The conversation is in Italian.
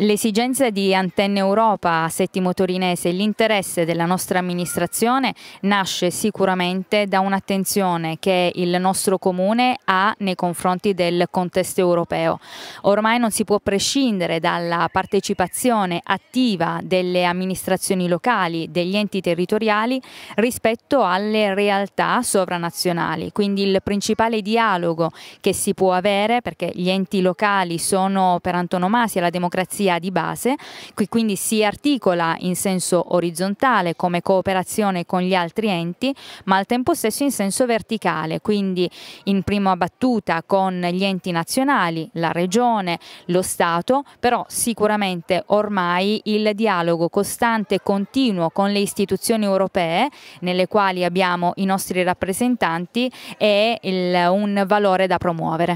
L'esigenza di Antenne Europa a Settimo Torinese e l'interesse della nostra amministrazione nasce sicuramente da un'attenzione che il nostro comune ha nei confronti del contesto europeo. Ormai non si può prescindere dalla partecipazione attiva delle amministrazioni locali, degli enti territoriali rispetto alle realtà sovranazionali. Quindi il principale dialogo che si può avere, perché gli enti locali sono per antonomasia la democrazia sia di base, che quindi si articola in senso orizzontale come cooperazione con gli altri enti, ma al tempo stesso in senso verticale, quindi in prima battuta con gli enti nazionali, la regione, lo Stato, però sicuramente ormai il dialogo costante e continuo con le istituzioni europee, nelle quali abbiamo i nostri rappresentanti, è il, un valore da promuovere.